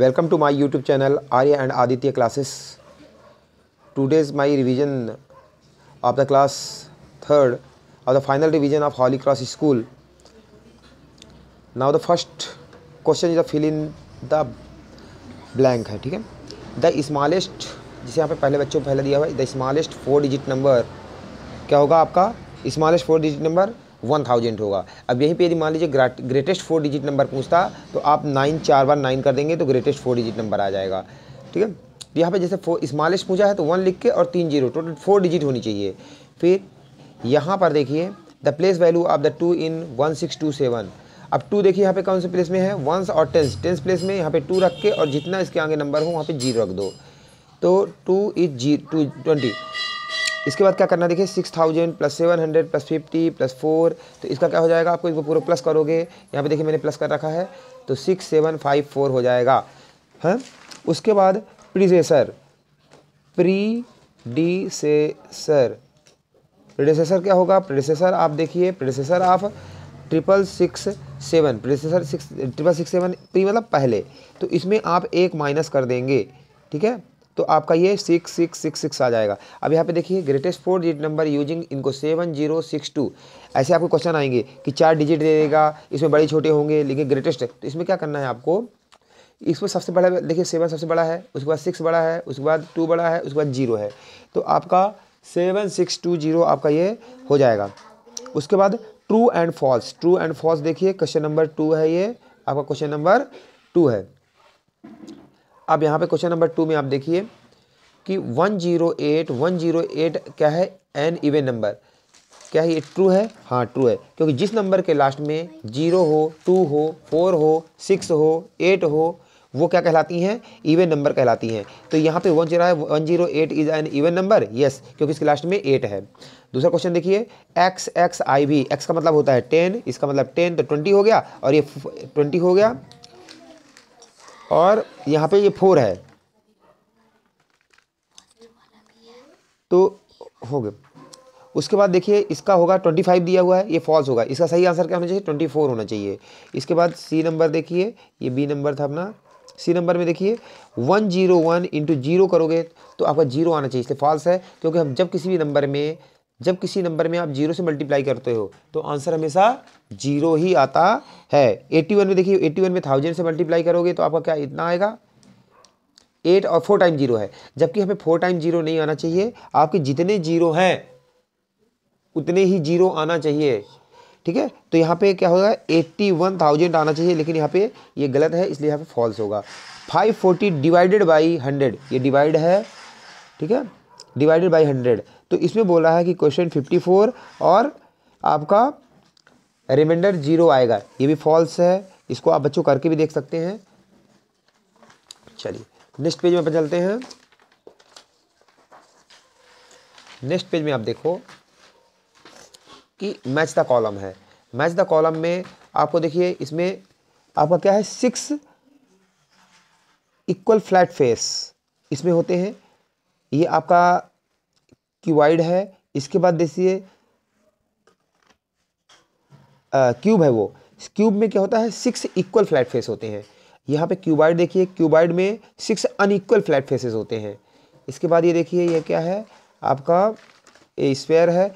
Welcome to my YouTube channel Arya and Aditya classes today's my revision of the class third of the final revision of Holy Cross school now the first question is the fill in the blank है ठीक है the smallest जिसे यहाँ पे पहले बच्चों को पहले दिया हुआ है the smallest four digit number क्या होगा आपका smallest four digit number one thousand होगा अब यहीं पे यदि मान लीजिए ग्रेटेस्ट फोर डिजिट नंबर पूछता तो आप नाइन चार बार नाइन कर देंगे तो ग्रेटेस्ट फोर डिजिट नंबर आ जाएगा ठीक है तो यहाँ पे जैसे फोर स्मॉलेस्ट पूछा है तो वन लिख के और तीन जीरो टोटल फोर डिजिट होनी चाहिए फिर यहाँ पर देखिए the place value of the two in one six two seven अब टू देखिए यहाँ पे कौन से प्लेस में है वंस और टेंस टेंस प्लेस में यहाँ पे टू रख के और जितना इसके आगे नंबर हो वहाँ पे जीरो रख दो तो टू इज जी टू ट्वेंटी इसके बाद क्या करना देखिए six thousand plus seven hundred plus fifty plus four तो इसका क्या हो जाएगा आपको इसको पूरा प्लस करोगे यहाँ पे देखिए मैंने प्लस कर रखा है तो सिक्स सेवन फाइव फोर हो जाएगा हैं हाँ? उसके बाद प्रीजेसर प्री डी से सर प्रेडिसेसर क्या होगा प्रेडिसेसर आप देखिए प्रेडिसेसर आप triple six seven predecessor six triple six seven pre मतलब पहले तो इसमें आप एक माइनस कर देंगे ठीक है तो आपका ये सिक्स सिक्स सिक्स सिक्स आ जाएगा अब यहाँ पे देखिए greatest four digit number using इनको सेवन जीरो सिक्स टू ऐसे आपको क्वेश्चन आएंगे कि चार डिजिट दे देगा इसमें बड़े छोटे होंगे लेकिन ग्रेटेस्ट है तो इसमें क्या करना है आपको इसमें सबसे बड़ा देखिए सेवन सबसे बड़ा है उसके बाद सिक्स बड़ा है उसके बाद टू बड़ा है उसके बाद जीरो है तो आपका सेवन सिक्स टू जीरो आपका ये हो जाएगा उसके बाद true and false true and false देखिए क्वेश्चन नंबर टू है ये आपका क्वेश्चन नंबर टू है अब यहाँ पे क्वेश्चन नंबर टू में आप देखिए कि 108 108 क्या है एन इवेन नंबर क्या ये ट्रू है हाँ ट्रू है क्योंकि जिस नंबर के लास्ट में जीरो हो टू हो फोर हो सिक्स हो एट हो वो क्या कहलाती हैं इवेन नंबर कहलाती हैं तो यहाँ पे one zero one zero eight is an even number yes क्योंकि इसके लास्ट में एट है दूसरा क्वेश्चन देखिए X X I V X का मतलब होता है टेन इसका मतलब टेन तो ट्वेंटी हो गया और ये ट्वेंटी हो गया और यहाँ पे ये फोर है तो हो गए उसके बाद देखिए इसका होगा ट्वेंटी फाइव दिया हुआ है ये फॉल्स होगा इसका सही आंसर क्या होना चाहिए ट्वेंटी फोर होना चाहिए इसके बाद सी नंबर देखिए ये बी नंबर था अपना सी नंबर में देखिए one zero one into zero करोगे तो आपका जीरो आना चाहिए इसलिए फॉल्स है क्योंकि हम जब किसी भी नंबर में जब किसी नंबर में आप जीरो से मल्टीप्लाई करते हो तो आंसर हमेशा जीरो ही आता है एट्टी वन में देखिए एट्टी वन में थाउजेंड से मल्टीप्लाई करोगे तो आपका क्या इतना आएगा एट और फोर टाइम जीरो है जबकि हमें फोर टाइम जीरो नहीं आना चाहिए आपके जितने जीरो हैं उतने ही जीरो आना चाहिए ठीक है तो यहाँ पे क्या होगा एट्टी वन थाउजेंड आना चाहिए लेकिन यहाँ पे ये गलत है इसलिए यहाँ पे फॉल्स होगा five forty divided by hundred ये डिवाइड है ठीक है डिवाइडेड बाई हंड्रेड तो इसमें बोला है कि क्वेश्चन फिफ्टी फोर और आपका रिमाइंडर जीरो आएगा ये भी फॉल्स है इसको आप बच्चों करके भी देख सकते हैं चलिए नेक्स्ट पेज में चलते हैं नेक्स्ट पेज में आप देखो कि मैच द कॉलम है मैच द कॉलम में आपको देखिए इसमें आपका क्या है सिक्स इक्वल फ्लैट फेस इसमें होते हैं ये आपका क्यूबाइड है इसके बाद देखिए क्यूब है वो क्यूब में क्या होता है सिक्स इक्वल फ्लैट फेस होते हैं यहाँ पे क्यूबाइड देखिए क्यूबाइड में सिक्स अनइक्वल फ्लैट फेसेस होते हैं इसके बाद ये देखिए ये क्या है आपका स्क्वायर है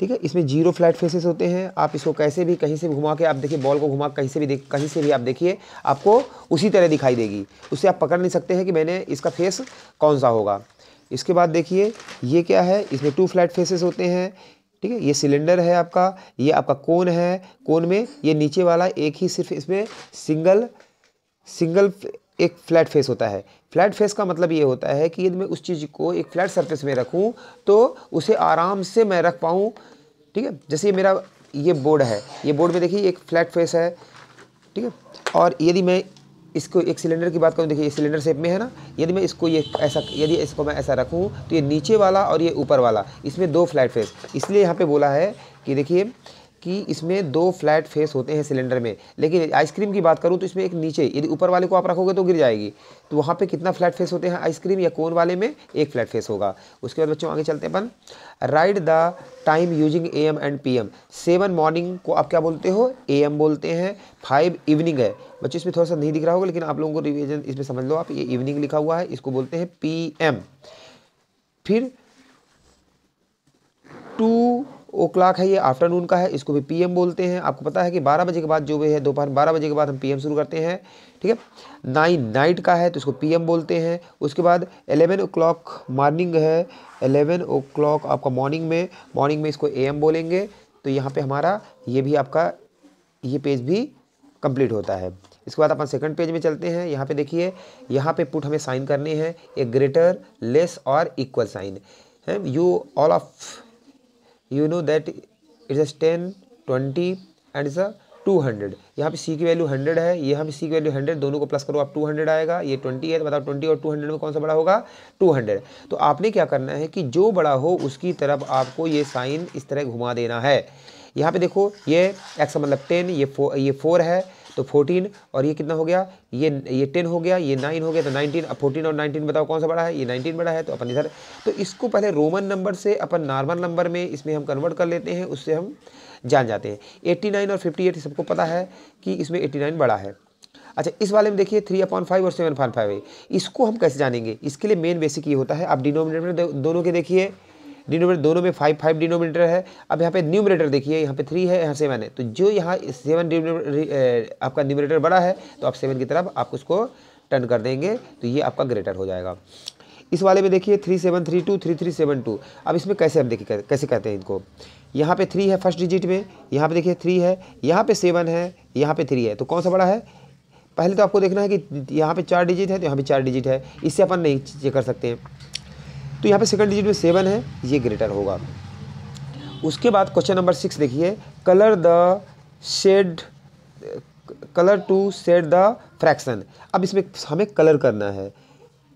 ठीक है इसमें जीरो फ्लैट फेसेस होते हैं आप इसको कैसे भी कहीं से भी घुमा के आप देखिए बॉल को घुमा कहीं से भी देख कहीं से भी आप देखिए आपको उसी तरह दिखाई देगी उससे आप पकड़ नहीं सकते हैं कि मैंने इसका फेस कौन सा होगा इसके बाद देखिए ये क्या है इसमें टू फ्लैट फेसेस होते हैं ठीक है ये सिलेंडर है आपका ये आपका कोन है कोन में ये नीचे वाला एक ही सिर्फ इसमें सिंगल सिंगल एक फ्लैट फेस होता है फ्लैट फेस का मतलब ये होता है कि यदि मैं उस चीज़ को एक फ्लैट सरफेस में रखूं तो उसे आराम से मैं रख पाऊं ठीक है जैसे ये मेरा ये बोर्ड है ये बोर्ड में देखिए एक फ्लैट फेस है ठीक है और यदि मैं इसको एक सिलेंडर की बात करूँ देखिए ये सिलेंडर शेप में है ना यदि मैं इसको ये ऐसा यदि इसको मैं ऐसा रखूँ तो ये नीचे वाला और ये ऊपर वाला इसमें दो फ्लैट फेस इसलिए यहाँ पे बोला है कि देखिए कि इसमें दो फ्लैट फेस होते हैं सिलेंडर में लेकिन आइसक्रीम की बात करूँ तो इसमें एक नीचे यदि ऊपर वाले को आप रखोगे तो गिर जाएगी तो वहाँ पे कितना फ्लैट फेस होते हैं आइसक्रीम या कोन वाले में एक फ्लैट फेस होगा उसके बाद बच्चों आगे चलते हैं अपन write the time using A M and P M seven morning को आप क्या बोलते हो ए एम बोलते हैं फाइव इवनिंग है बच्चे इसमें थोड़ा सा नहीं दिख रहा होगा लेकिन आप लोगों को रिविजन इसमें समझ लो आप ये इवनिंग लिखा हुआ है इसको बोलते हैं पी एम फिर टू ओ क्लाक है ये आफ्टरनून का है इसको भी पीएम बोलते हैं आपको पता है कि 12 बजे के बाद जो भी है दोपहर बारह बजे के बाद हम पीएम शुरू करते हैं ठीक है नाइन नाइट का है तो इसको पीएम बोलते हैं उसके बाद एलेवन ओ क्लॉक मॉर्निंग है एलेवन ओ क्लाक आपका मॉर्निंग में मॉर्निंग में इसको एएम बोलेंगे तो यहाँ पर हमारा ये भी आपका ये पेज भी कंप्लीट होता है इसके बाद अपन सेकंड पेज में चलते हैं यहाँ पे देखिए यहाँ पे पुट हमें साइन करने हैं ए ग्रेटर लेस और इक्वल साइन है you all of you know that it's ten twenty and is a two hundred यहाँ पे सी की वैल्यू हंड्रेड है ये यहाँ पे सी की वैल्यू हंड्रेड दोनों को प्लस करो आप टू हंड्रेड आएगा ये ट्वेंटी है तो बताओ ट्वेंटी और टू हंड्रेड में कौन सा बड़ा होगा टू हंड्रेड तो आपने क्या करना है कि जो बड़ा हो उसकी तरफ आपको ये साइन इस तरह घुमा देना है यहाँ पे देखो ये एक्स मतलब टेन ये फो ये फोर है तो फोर्टीन और ये कितना हो गया ये ये टेन हो गया ये नाइन हो गया तो नाइनटीन अब फोर्टीन और नाइनटीन बताओ कौन सा बड़ा है ये नाइनटीन बड़ा है तो अपन इधर तो इसको पहले रोमन नंबर से अपन नॉर्मल नंबर में इसमें हम कन्वर्ट कर लेते हैं उससे हम जान जाते हैं एट्टी नाइन और फिफ्टी एट सबको पता है कि इसमें एट्टी नाइन बड़ा है अच्छा इस वाले में देखिए थ्री अपॉन फाइव और सेवन अपॉन फाइव इसको हम कैसे जानेंगे इसके लिए मेन बेसिक ये होता है आप डिनोमिनेटर दोनों के देखिए डिनोमीटर दोनों में फाइव फाइव डिनोमीटर है अब यहाँ पे न्यूमिनेटर देखिए यहाँ पे थ्री है यहाँ सेवन है तो जो यहाँ सेवन आपका न्यूमिनेटर बड़ा है तो आप सेवन की तरफ आप उसको टर्न कर देंगे तो ये आपका ग्रेटर हो जाएगा इस वाले में देखिए three seven three two three three seven two अब इसमें कैसे हम देखिए कैसे कहते हैं इनको यहाँ पे थ्री है फर्स्ट डिजिट में यहाँ पे देखिए थ्री है यहाँ पे सेवन है यहाँ पे थ्री है तो कौन सा बड़ा है पहले तो आपको देखना है कि यहाँ पे चार डिजिट है तो यहाँ पे चार डिजिट है इससे अपन नहीं चेक कर सकते हैं तो यहाँ पे सेकंड डिजिट में सेवन है ये ग्रेटर होगा उसके बाद क्वेश्चन नंबर सिक्स देखिए colour the shade colour to shade the fraction अब इसमें हमें कलर करना है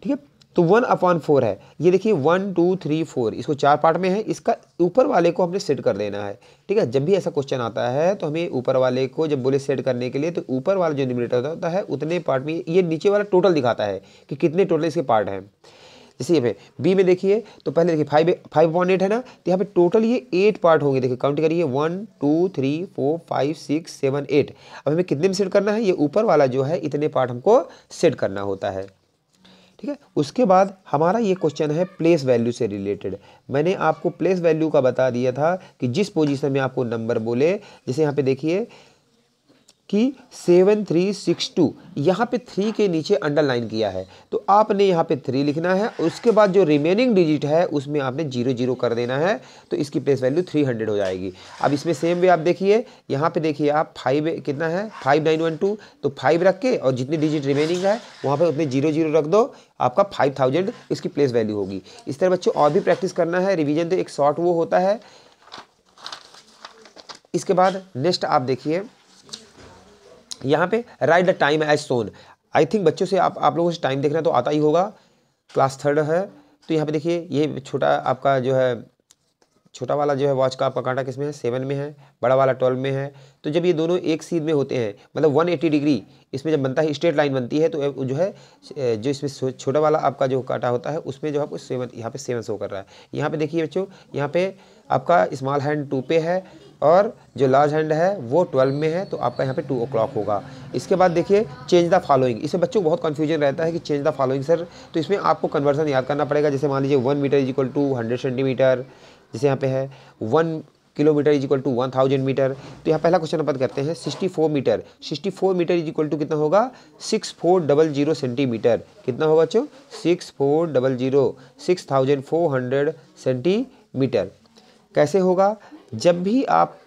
ठीक है तो वन अपॉन फोर है ये देखिए वन टू थ्री फोर इसको चार पार्ट में है इसका ऊपर वाले को हमने सेट कर देना है ठीक है जब भी ऐसा क्वेश्चन आता है तो हमें ऊपर वाले को जब बोले सेट करने के लिए तो ऊपर वाला जो न्यूमिनेटर होता है उतने पार्ट में ये नीचे वाला टोटल दिखाता है कि कितने टोटल इसके पार्ट हैं इसी पे बी में देखिए तो पहले देखिए फाइव फाइव अपॉन एट है ना तो यहाँ पे टोटल ये एट पार्ट होंगे देखिए काउंट करिए one two three four five six seven eight अब हमें कितने में सेट करना है ये ऊपर वाला जो है इतने पार्ट हमको सेट करना होता है ठीक है उसके बाद हमारा ये क्वेश्चन है प्लेस वैल्यू से रिलेटेड मैंने आपको प्लेस वैल्यू का बता दिया था कि जिस पोजिशन में आपको नंबर बोले जैसे यहाँ पे देखिए कि सेवन थ्री सिक्स टू यहाँ पर थ्री के नीचे अंडरलाइन किया है तो आपने यहाँ पे थ्री लिखना है उसके बाद जो रिमेनिंग डिजिट है उसमें आपने जीरो जीरो कर देना है तो इसकी प्लेस वैल्यू थ्री हंड्रेड हो जाएगी अब इसमें सेम वे आप देखिए यहाँ पे देखिए आप फाइव कितना है फाइव नाइन वन टू तो फाइव रख के और जितनी डिजिट रिमेनिंग है वहाँ पर उतने जीरो जीरो रख दो आपका फाइव थाउजेंड इसकी प्लेस वैल्यू होगी इस तरह बच्चों और भी प्रैक्टिस करना है रिविजन तो एक शॉर्ट वो होता है इसके बाद नेक्स्ट आप देखिए यहाँ पे write the time as soon I think बच्चों से आप आप लोगों से टाइम देखना तो आता ही होगा क्लास थर्ड है तो यहाँ पे देखिए ये छोटा आपका जो है छोटा वाला जो है वॉच का आपका कांटा किस में है सेवन में है बड़ा वाला ट्वेल्व में है तो जब ये दोनों एक सीध में होते हैं मतलब वन एट्टी डिग्री इसमें जब बनता है स्ट्रेट लाइन बनती है तो जो है जो इसमें छोटा वाला आपका जो कांटा होता है उसमें जो आपको सेवन यहाँ पे सेवन शो कर रहा है यहाँ पे देखिए बच्चों यहाँ पे आपका स्मॉल हैंड टू पे है और जो लार्ज हैंड है वो ट्वेल्व में है तो आपका यहाँ पे टू ओ होगा इसके बाद देखिए चेंज द फॉलोइंग इससे बच्चों को बहुत कन्फ्यूजन रहता है कि चेंज द फॉलोइंग सर तो इसमें आपको कन्वर्सन याद करना पड़ेगा जैसे मान लीजिए one metre is equal to hundred centimetre जैसे यहाँ पे है one kilometre is equal to one thousand metre तो यहाँ पहला क्वेश्चन अपन करते हैं sixty four metre sixty four metre is equal to कितना होगा six four double zero centimetre कितना होगा बच्चों six four double zero six thousand four hundred centimetre कैसे होगा जब भी आप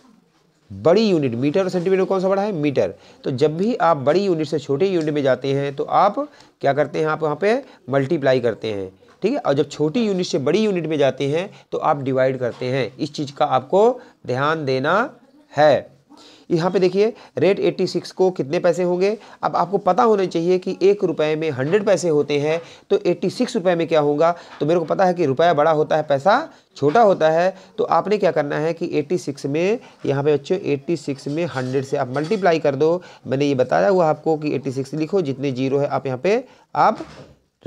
बड़ी यूनिट मीटर और सेंटीमीटर कौन सा बड़ा है मीटर तो जब भी आप बड़ी यूनिट से छोटे यूनिट में जाते हैं तो आप क्या करते हैं आप वहाँ पे मल्टीप्लाई करते हैं ठीक है और जब छोटी यूनिट से बड़ी यूनिट में जाते हैं तो आप डिवाइड करते हैं इस चीज़ का आपको ध्यान देना है यहाँ पे देखिए रेट 86 को कितने पैसे होंगे अब आपको पता होना चाहिए कि एक रुपये में हंड्रेड पैसे होते हैं तो एट्टी सिक्स रुपये में क्या होगा तो मेरे को पता है कि रुपया बड़ा होता है पैसा छोटा होता है तो आपने क्या करना है कि 86 में यहाँ पे बच्चों 86 में 100 से आप मल्टीप्लाई कर दो मैंने ये बताया हुआ आपको कि एट्टी लिखो जितने जीरो है आप यहाँ पर आप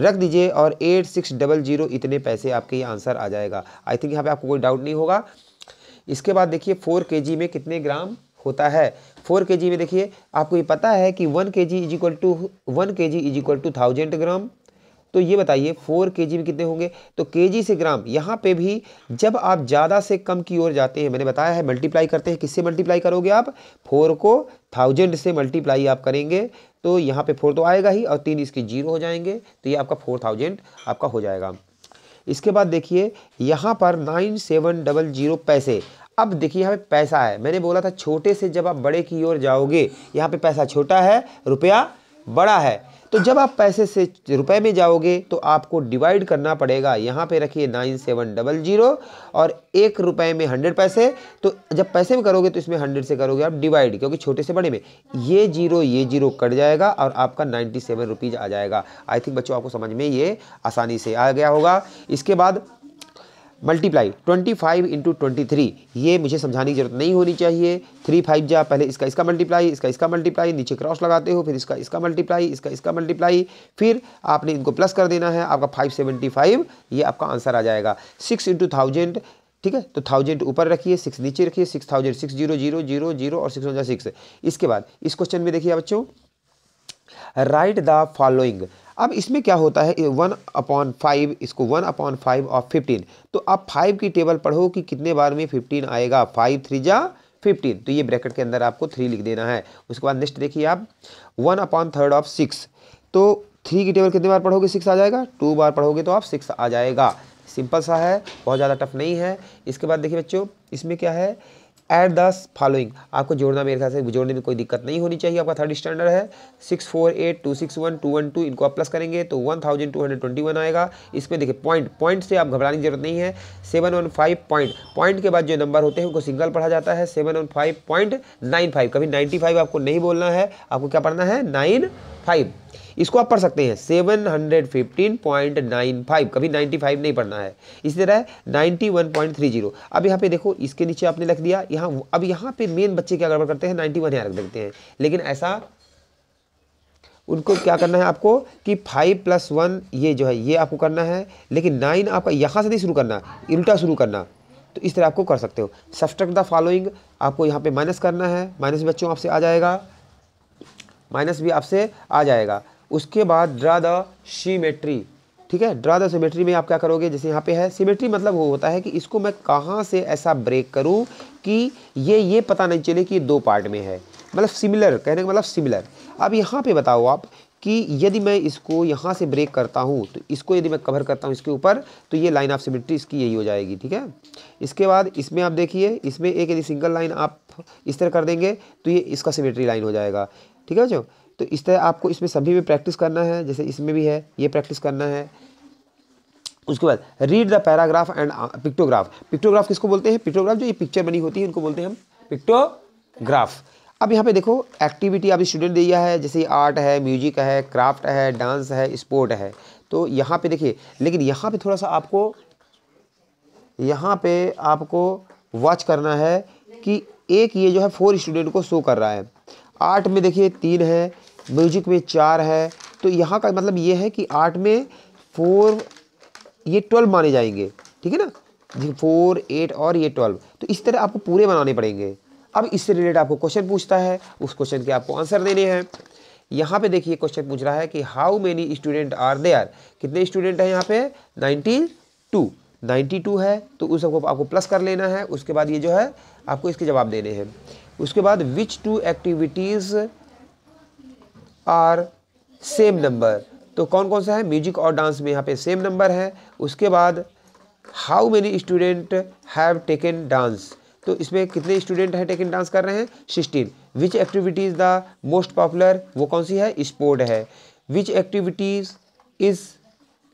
रख दीजिए और एट सिक्स डबल जीरो इतने पैसे आपके ये आंसर आ जाएगा आई थिंक यहाँ पर आपको कोई डाउट नहीं होगा इसके बाद देखिए फोर के में कितने ग्राम होता है फोर के जी में देखिए आपको ये पता है कि one k g is equal to one k g is equal to thousand gram तो ये बताइए फोर के जी में कितने होंगे तो के जी से ग्राम यहाँ पे भी जब आप ज़्यादा से कम की ओर जाते हैं मैंने बताया है मल्टीप्लाई करते हैं किससे मल्टीप्लाई करोगे आप फोर को थाउजेंड से मल्टीप्लाई आप करेंगे तो यहाँ पे फोर तो आएगा ही और तीन इसके जीरो हो जाएंगे तो ये आपका फोर थाउजेंड आपका हो जाएगा इसके बाद देखिए यहाँ पर नाइन सेवन डबल जीरो पैसे अब देखिए यहाँ पे पैसा है मैंने बोला था छोटे से जब आप बड़े की ओर जाओगे यहाँ पे पैसा छोटा है रुपया बड़ा है तो जब आप पैसे से रुपए में जाओगे तो आपको डिवाइड करना पड़ेगा यहाँ पे रखिए नाइन सेवन डबल जीरो और एक रुपए में हंड्रेड पैसे तो जब पैसे में करोगे तो इसमें हंड्रेड से करोगे आप डिवाइड क्योंकि छोटे से बड़े में ये जीरो ये जीरो कट जाएगा और आपका नाइन्टी सेवन रुपीज़ आ जाएगा आई थिंक बच्चों आपको समझ में ये आसानी से आ गया होगा इसके बाद multiply twenty five into twenty three ये मुझे समझाने की जरूरत नहीं होनी चाहिए थ्री फाइव जा पहले इसका इसका मल्टीप्लाई इसका इसका मल्टीप्लाई नीचे क्रॉस लगाते हो फिर इसका इसका मल्टीप्लाई इसका इसका मल्टीप्लाई फिर आपने इनको प्लस कर देना है आपका फाइव सेवेंटी फाइव ये आपका आंसर आ जाएगा सिक्स इंटू थाउजेंड ठीक है तो थाउजेंड ऊपर रखिए सिक्स नीचे रखिए six thousand six zero zero zero zero और सिक्स सिक्स इसके बाद इस क्वेश्चन में देखिए बच्चों राइट द फॉलोइंग अब इसमें क्या होता है वन अपॉन फाइव इसको one upon five of fifteen तो आप फाइव की टेबल पढ़ो कि कितने बार में फिफ्टीन आएगा फाइव थ्री जा फिफ्टीन तो ये ब्रैकेट के अंदर आपको थ्री लिख देना है उसके बाद नेक्स्ट देखिए आप one upon third of six तो थ्री की टेबल कितने बार पढ़ोगे सिक्स आ जाएगा टू बार पढ़ोगे तो आप सिक्स आ जाएगा सिंपल सा है बहुत ज़्यादा टफ नहीं है इसके बाद देखिए बच्चों इसमें क्या है एट द फॉलोइंग आपको जोड़ना मेरे ख्याल से जोड़ने में कोई दिक्कत नहीं होनी चाहिए आपका थर्ड स्टैंडर्ड है six four eight two six one two one two इनको आप प्लस करेंगे तो one thousand two hundred twenty one आएगा इसमें देखिए पॉइंट पॉइंट से आप घबराने की जरूरत नहीं है seven one five point point के बाद जो नंबर होते हैं उनको सिंगल पढ़ा जाता है seven one five point nine five कभी नाइन्टी फाइव आपको नहीं बोलना है आपको क्या पढ़ना है नाइन फाइव इसको आप पढ़ सकते हैं seven hundred fifteen point nine five कभी नाइन्टी फाइव नहीं पढ़ना है इसी तरह ninety one point three zero अब यहाँ पे देखो इसके नीचे आपने लिख दिया यहाँ अब यहाँ पे मेन बच्चे क्या गड़बड़ करते हैं नाइन्टी वन यहाँ रख देते हैं लेकिन ऐसा उनको क्या करना है आपको कि फाइव प्लस वन ये जो है ये आपको करना है लेकिन नाइन आपका यहाँ से नहीं शुरू करना उल्टा शुरू करना तो इस तरह आपको कर सकते हो सब्सट्रक्ट द फॉलोइंग आपको यहाँ पे माइनस करना है माइनस बच्चों आपसे आ जाएगा माइनस भी आपसे आ जाएगा उसके बाद ड्रा द सीमेट्री ठीक है ड्रा द सीमेट्री में आप क्या करोगे जैसे यहाँ पे है सीमेट्री मतलब वो होता है कि इसको मैं कहाँ से ऐसा ब्रेक करूँ कि ये ये पता नहीं चले कि दो पार्ट में है मतलब सिमिलर कहने का मतलब सिमिलर अब यहाँ पे बताओ आप कि यदि मैं इसको यहाँ से ब्रेक करता हूँ तो इसको यदि मैं कवर करता हूँ इसके ऊपर तो ये लाइन ऑफ सिमेट्री इसकी यही हो जाएगी ठीक है इसके बाद इसमें आप देखिए इसमें एक यदि सिंगल लाइन आप इस तरह कर देंगे तो ये इसका सिमेट्री लाइन हो जाएगा ठीक है जो तो इस तरह आपको इसमें सभी में प्रैक्टिस करना है जैसे इसमें भी है ये प्रैक्टिस करना है उसके बाद read the paragraph and pictograph pictograph किसको बोलते हैं पिक्टोग्राफ जो ये पिक्चर बनी होती है उनको बोलते हैं हम पिक्टोग्राफ अब यहाँ पे देखो एक्टिविटी अभी स्टूडेंट दिया है जैसे आर्ट है म्यूजिक है क्राफ्ट है डांस है स्पोर्ट है तो यहाँ पे देखिए लेकिन यहाँ पे थोड़ा सा आपको यहाँ पे आपको वॉच करना है कि एक ये जो है फोर स्टूडेंट को शो कर रहा है आर्ट में देखिए तीन है म्यूजिक में चार है तो यहाँ का मतलब ये है कि आर्ट में फोर ये ट्वेल्व माने जाएंगे ठीक है ना जी फोर एट और ये ट्वेल्व तो इस तरह आपको पूरे बनाने पड़ेंगे अब इससे रिलेटेड आपको क्वेश्चन पूछता है उस क्वेश्चन के आपको आंसर देने हैं यहाँ पे देखिए क्वेश्चन पूछ रहा है कि how many student are they are कितने स्टूडेंट हैं यहाँ पे नाइन्टी टू नाइन्टी टू है तो उस सबको आपको प्लस कर लेना है उसके बाद ये जो है आपको इसके जवाब देने हैं उसके बाद which two activities are same number तो कौन कौन सा है म्यूजिक और डांस में यहाँ पे सेम नंबर है उसके बाद how many student have taken dance तो इसमें कितने स्टूडेंट हैं टेकन डांस कर रहे हैं sixteen which activities the most popular वो कौन सी है स्पोर्ट है which activities is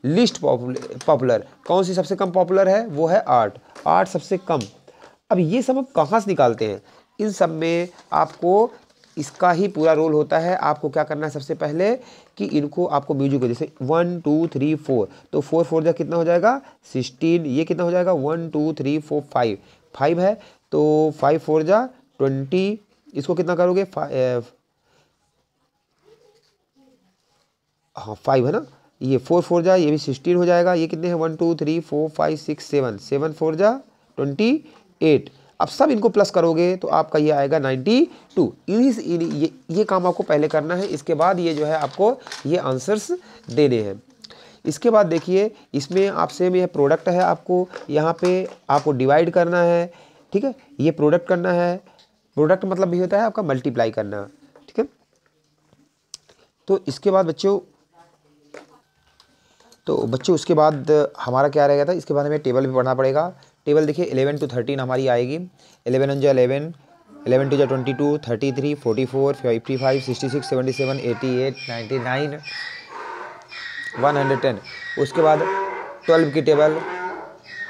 least popular कौन सी सबसे कम पॉपुलर है वो है आर्ट आर्ट सबसे कम अब ये सब हम कहाँ से निकालते हैं इन सब में आपको इसका ही पूरा रोल होता है आपको क्या करना है सबसे पहले कि इनको आपको म्यूजिक को जैसे वन टू थ्री फोर तो फोर फोर जब कितना हो जाएगा सिक्सटीन ये कितना हो जाएगा one two three four five five है तो फाइव फोर जा ट्वेंटी इसको कितना करोगे फाइव हाँ फाइव है ना ये फोर फोर जा ये भी सिक्सटीन हो जाएगा ये कितने हैं one two three four five six seven seven four जा ट्वेंटी एट अब सब इनको प्लस करोगे तो आपका ये आएगा 92 टू ये ये काम आपको पहले करना है इसके बाद ये जो है आपको ये आंसर्स देने हैं इसके बाद देखिए इसमें आपसे यह प्रोडक्ट है आपको यहाँ पे आपको डिवाइड करना है ठीक है ये प्रोडक्ट करना है प्रोडक्ट मतलब भी होता है आपका मल्टीप्लाई करना ठीक है तो इसके बाद बच्चों तो बच्चों उसके बाद हमारा क्या रह गया था इसके बाद हमें टेबल भी पढ़ना पड़ेगा टेबल देखिए इलेवन टू थर्टीन हमारी आएगी एलेवन वन जो इलेवन एलेवन टू जो twenty two thirty three forty four fifty five sixty six seventy seven eighty eight ninety nine one hundred ten उसके बाद ट्वेल्व की टेबल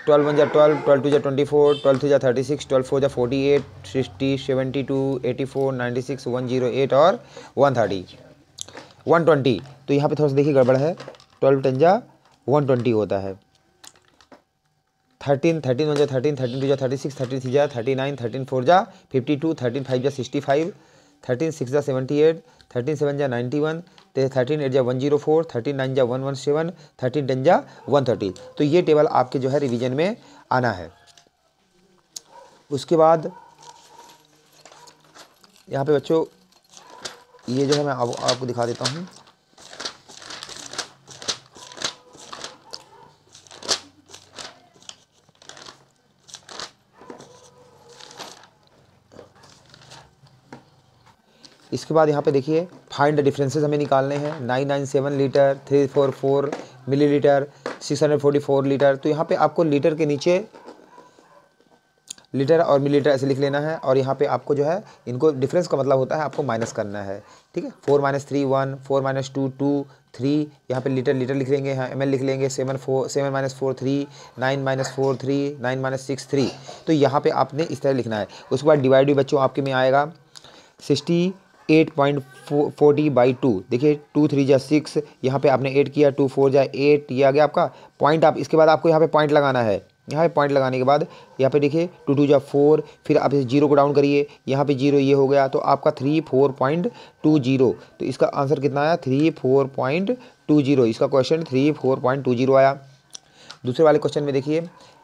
ट्वेल्व वन जो twelve twelve two जा twenty four twelve three जो thirty six twelve four जो forty eight sixty seventy two eighty four ninety six one zero eight और one thirty one twenty तो यहाँ पे थोड़ा सा देखिए गड़बड़ है ट्वेल्व टन जा वन ट्वेंटी होता है थर्टीन थर्टीन वन जा थर्टीन थर्टीन टू जा थर्टी सिक्स थर्टी थ्री जा थर्टी नाइन थर्टीन फोर जा फिफ्टी टू थर्टीन फाइव जा सिक्सटी फाइव थर्टीन सिक्स जा सेवेंटी एट थर्टीन सेवन जा नाइन्टी वन थर्टीन एट जा one zero four thirteen nine जा one one seven thirteen ten जा one thirty तो ये table आपके जो है रिविजन में आना है उसके बाद यहाँ पे बच्चों ये जो है मैं आप, आपको दिखा देता हूँ इसके बाद यहाँ पे देखिए फाइंड डिफरेंसेस हमें निकालने हैं nine nine seven litre three four four millilitre six hundred forty four litre तो यहाँ पे आपको लीटर के नीचे लीटर और मिलीलीटर ऐसे लिख लेना है और यहाँ पे आपको जो है इनको डिफरेंस का मतलब होता है आपको माइनस करना है ठीक है four minus three one four minus two two three यहाँ पे लीटर लीटर लिख लेंगे यहाँ एम लिख लेंगे seven four seven minus four three nine minus four three nine minus six three तो यहाँ पर आपने इस तरह लिखना है उसके बाद डिवाइड भी बच्चों आपके में आएगा sixty eight point forty by two देखिए टू थ्री जै सिक्स यहाँ पे आपने एट किया टू फोर जै एट ये आ गया आपका पॉइंट आप इसके बाद आपको यहाँ पे पॉइंट लगाना है यहाँ पे पॉइंट लगाने के बाद यहाँ पे देखिए टू टू जै फोर फिर आप इसे जीरो को डाउन करिए यहाँ पे जीरो ये हो गया तो आपका three four point two zero तो इसका आंसर कितना आया three four point two zero इसका question three four point two zero आया दूसरे वाले क्वेश्चन में देखिए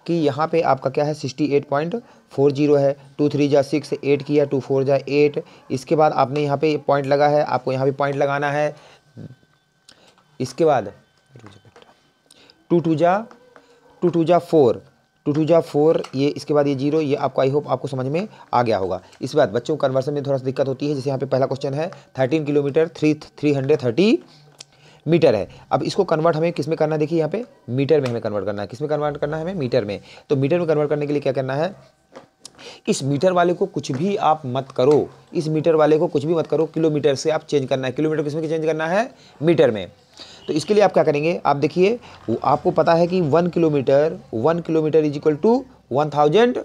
कि यहाँ पे आपका क्या है sixty eight point four zero है टू थ्री जा सिक्स एट किया टू फोर जा एट इसके बाद आपने यहाँ पे पॉइंट लगा है आपको यहाँ पे पॉइंट लगाना है इसके बाद टू टू जा टू टू जा फोर टू टू जा फोर ये इसके बाद ये जीरो ये आपको आई होप आपको समझ में आ गया होगा इसके बाद बच्चों को कन्वर्सन में थोड़ा सा दिक्कत होती है जैसे यहाँ पे पहला क्वेश्चन है thirteen kilometre three three hundred thirty metre है अब इसको कन्वर्ट हमें किस में करना है देखिए यहाँ पे मीटर में हमें कन्वर्ट करना है किस में कन्वर्ट करना है हमें मीटर में तो मीटर में कन्वर्ट करने के लिए क्या करना है इस मीटर वाले को कुछ भी आप मत करो इस मीटर वाले को कुछ भी मत करो किलोमीटर से आप चेंज करना है किलोमीटर किसमें चेंज करना है मीटर में तो इसके लिए आप क्या करेंगे आप देखिए आपको पता है कि one kilometre one kilometre is equal to one thousand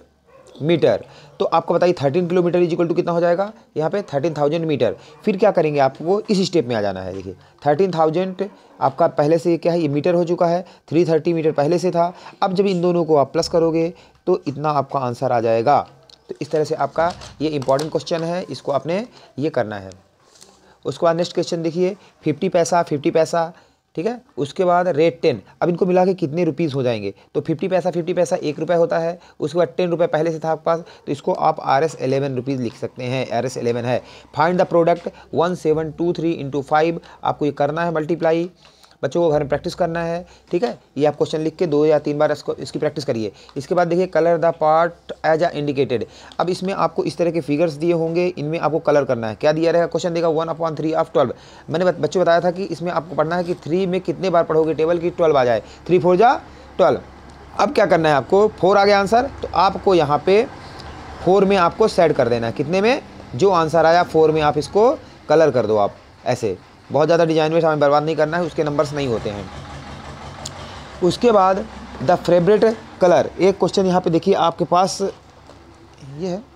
metre तो आपको बताइए थर्टीन किलोमीटर इजिकल टू कितना हो जाएगा यहाँ पे थर्टीन थाउजेंड मीटर फिर क्या करेंगे आपको इस स्टेप में आ जाना है देखिए थर्टीन थाउजेंड आपका पहले से क्या है ये मीटर हो चुका है थ्री थर्टी मीटर पहले से था अब जब इन दोनों को आप प्लस करोगे तो इतना आपका आंसर आ जाएगा तो इस तरह से आपका ये इंपॉर्टेंट क्वेश्चन है इसको आपने ये करना है उसके बाद नेक्स्ट क्वेश्चन देखिए फिफ्टी पैसा फिफ्टी पैसा ठीक है उसके बाद रेट टेन अब इनको मिला के कितने रुपीज़ हो जाएंगे तो फिफ्टी पैसा फिफ्टी पैसा एक रुपये होता है उसके बाद टेन रुपये पहले से था आपके पास तो इसको आप आर एस एलेवन रुपीज़ लिख सकते हैं आर एस एलेवन है find the product one seven two three into five आपको ये करना है मल्टीप्लाई बच्चों को घर में प्रैक्टिस करना है ठीक है ये आप क्वेश्चन लिख के दो या तीन बार इसको इसकी प्रैक्टिस करिए इसके बाद देखिए colour the part as a indicated अब इसमें आपको इस तरह के फिगर्स दिए होंगे इनमें आपको कलर करना है क्या दिया रहेगा क्वेश्चन देगा one upon three of twelve मैंने बच्चों बताया था कि इसमें आपको पढ़ना है कि थ्री में कितने बार पढ़ोगे टेबल की ट्वेल्व आ जाए थ्री फोर जा ट्वेल्व अब क्या करना है आपको फोर आ गया आंसर तो आपको यहाँ पे फोर में आपको सेट कर देना है कितने में जो आंसर आया फोर में आप इसको कलर कर दो आप ऐसे बहुत ज़्यादा डिजाइन में हमें बर्बाद नहीं करना है उसके नंबर्स नहीं होते हैं उसके बाद द फेवरेट कलर एक क्वेश्चन यहाँ पे देखिए आपके पास ये है